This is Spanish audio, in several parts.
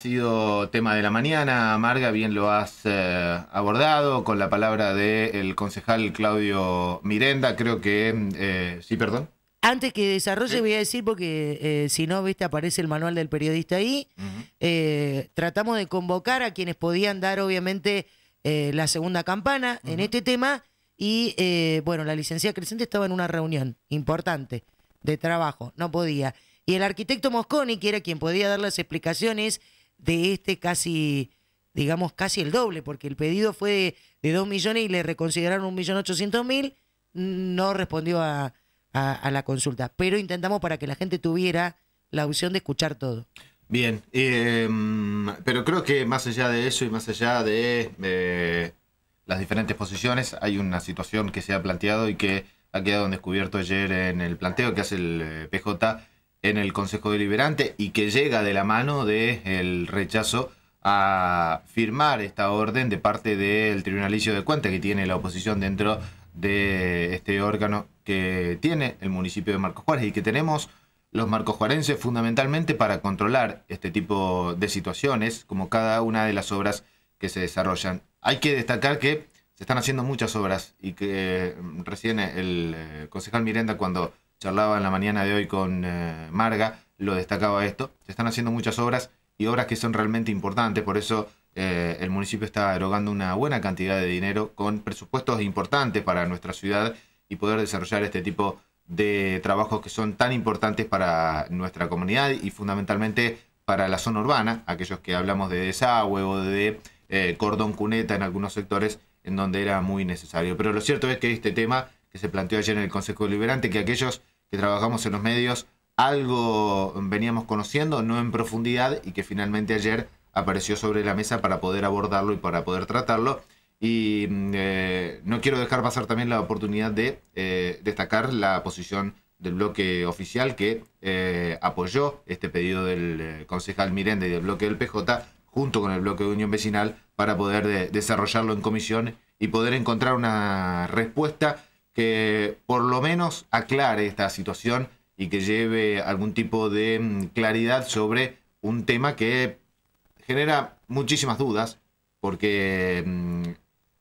sido tema de la mañana. Marga, bien lo has eh, abordado con la palabra del concejal Claudio Mirenda. Creo que. Eh, sí, perdón. Antes que desarrolle, voy a decir, porque eh, si no, viste, aparece el manual del periodista ahí. tratamos de convocar a quienes podían dar, obviamente, la segunda campana en este tema. Y bueno, la licenciada Crescente estaba en una reunión importante de trabajo, no podía. Y el arquitecto Mosconi, que era quien podía dar las explicaciones, de este casi, digamos, casi el doble, porque el pedido fue de, 2 millones y le reconsideraron 1.800.000, no respondió a, la consulta. Pero intentamos para que la gente tuviera la opción de escuchar todo. Bien, em, pero creo que más allá de eso y más allá de eh, las diferentes posiciones, hay una situación que se ha planteado y que ha quedado descubierto ayer en el planteo que hace el eh, PJ en el Consejo Deliberante y que llega de la mano del rechazo a firmar esta orden de parte del Tribunalicio de Cuentas que tiene la oposición dentro de este órgano que tiene el municipio de Marcos Juárez y que tenemos los marcos juarenses fundamentalmente para controlar este tipo de situaciones, como cada una de las obras que se desarrollan. Hay que destacar que se están haciendo muchas obras y que eh, recién el eh, concejal Miranda cuando charlaba en la mañana de hoy con eh, Marga, lo destacaba esto, se están haciendo muchas obras y obras que son realmente importantes, por eso eh, el municipio está erogando una buena cantidad de dinero con presupuestos importantes para nuestra ciudad y poder desarrollar este tipo de trabajos que son tan importantes para nuestra comunidad y fundamentalmente para la zona urbana, aquellos que hablamos de desagüe o de eh, cordón cuneta en algunos sectores en donde era muy necesario. Pero lo cierto es que este tema que se planteó ayer en el Consejo Deliberante, que aquellos que trabajamos en los medios, algo veníamos conociendo, no en profundidad, y que finalmente ayer apareció sobre la mesa para poder abordarlo y para poder tratarlo. Y mm, eh, no quiero dejar pasar también la oportunidad de eh, destacar la posición del bloque oficial que eh, apoyó este pedido del concejal Mirenda y del bloque del PJ junto con el bloque de Unión Vecinal para poder desarrollarlo en comisión y poder encontrar una respuesta que por lo menos aclare esta situación y que lleve algún tipo de mm, claridad sobre un tema que genera muchísimas dudas porque mm,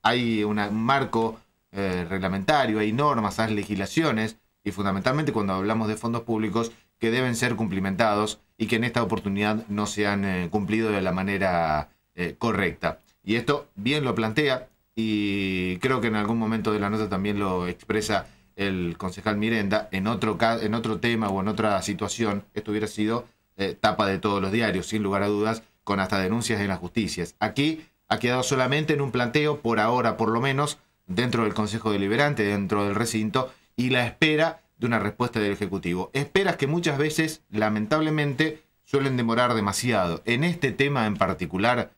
hay un marco eh, reglamentario, hay normas, hay legislaciones y fundamentalmente cuando hablamos de fondos públicos que deben ser cumplimentados y que en esta oportunidad no se han eh, cumplido de la manera eh, correcta. Y esto bien lo plantea y creo que en algún momento de la nota también lo expresa el concejal Mirenda, en otro, en otro tema o en otra situación, esto hubiera sido eh, tapa de todos los diarios, sin lugar a dudas, con hasta denuncias en las justicias. Aquí ha quedado solamente en un planteo, por ahora por lo menos, dentro del Consejo Deliberante, dentro del recinto, y la espera de una respuesta del Ejecutivo. Esperas que muchas veces, lamentablemente, suelen demorar demasiado. En este tema en particular,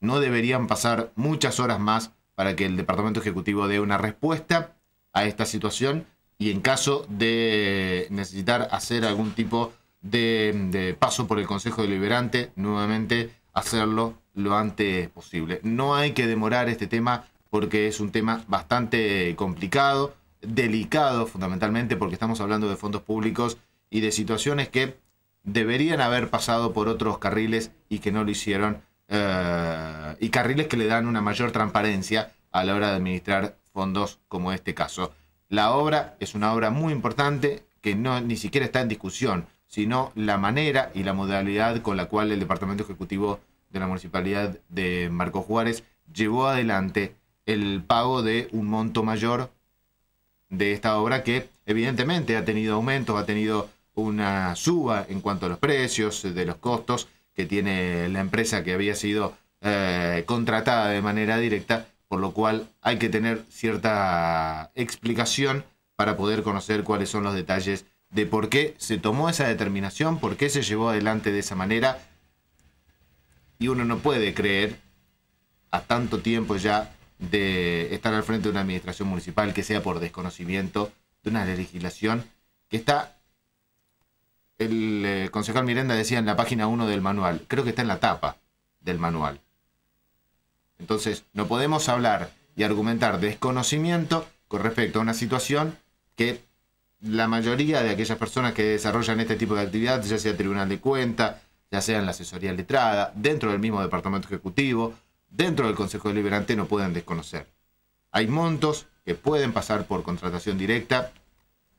no deberían pasar muchas horas más para que el Departamento Ejecutivo dé una respuesta a esta situación y en caso de necesitar hacer algún tipo de, paso por el Consejo Deliberante, nuevamente hacerlo lo antes posible. No hay que demorar este tema porque es un tema bastante complicado, delicado fundamentalmente porque estamos hablando de fondos públicos y de situaciones que deberían haber pasado por otros carriles y que no lo hicieron eh, y carriles que le dan una mayor transparencia a la hora de administrar fondos como este caso. La obra es una obra muy importante que no ni siquiera está en discusión, sino la manera y la modalidad con la cual el Departamento Ejecutivo de la Municipalidad de Marcos Juárez llevó adelante el pago de un monto mayor de esta obra que evidentemente ha tenido aumentos, ha tenido una suba en cuanto a los precios, de los costos, que tiene la empresa que había sido eh, contratada de manera directa, por lo cual hay que tener cierta explicación para poder conocer cuáles son los detalles de por qué se tomó esa determinación, por qué se llevó adelante de esa manera. Y uno no puede creer a tanto tiempo ya de estar al frente de una administración municipal que sea por desconocimiento de una legislación que está el eh, concejal Miranda decía en la página 1 del manual, creo que está en la tapa del manual. Entonces, no podemos hablar y argumentar desconocimiento con respecto a una situación que la mayoría de aquellas personas que desarrollan este tipo de actividad, ya sea tribunal de cuenta, ya sea en la asesoría letrada, dentro del mismo departamento ejecutivo, dentro del Consejo Deliberante, no pueden desconocer. Hay montos que pueden pasar por contratación directa,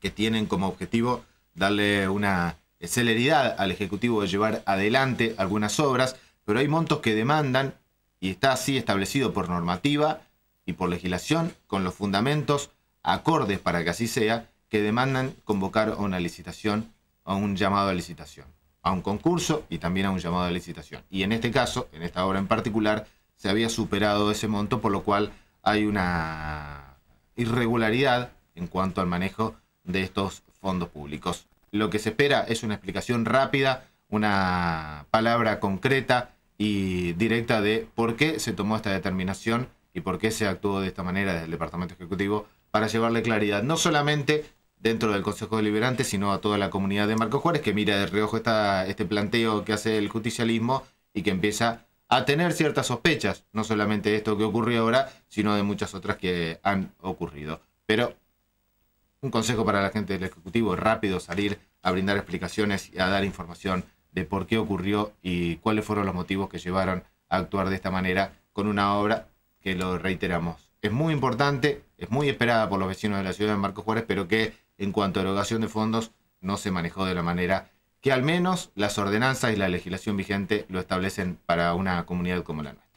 que tienen como objetivo darle una celeridad al Ejecutivo de llevar adelante algunas obras, pero hay montos que demandan, y está así establecido por normativa y por legislación, con los fundamentos acordes para que así sea, que demandan convocar a una licitación, a un llamado a licitación, a un concurso y también a un llamado a licitación. Y en este caso, en esta obra en particular, se había superado ese monto, por lo cual hay una irregularidad en cuanto al manejo de estos fondos públicos. Lo que se espera es una explicación rápida, una palabra concreta y directa de por qué se tomó esta determinación y por qué se actuó de esta manera desde el Departamento Ejecutivo para llevarle claridad, no solamente dentro del Consejo Deliberante, sino a toda la comunidad de Marco Juárez, que mira de reojo esta, este planteo que hace el justicialismo y que empieza a tener ciertas sospechas, no solamente de esto que ocurrió ahora, sino de muchas otras que han ocurrido. Pero un consejo para la gente del Ejecutivo, rápido salir a brindar explicaciones y a dar información de por qué ocurrió y cuáles fueron los motivos que llevaron a actuar de esta manera con una obra que lo reiteramos. Es muy importante, es muy esperada por los vecinos de la ciudad de Marcos Juárez, pero que en cuanto a erogación de fondos no se manejó de la manera que al menos las ordenanzas y la legislación vigente lo establecen para una comunidad como la nuestra.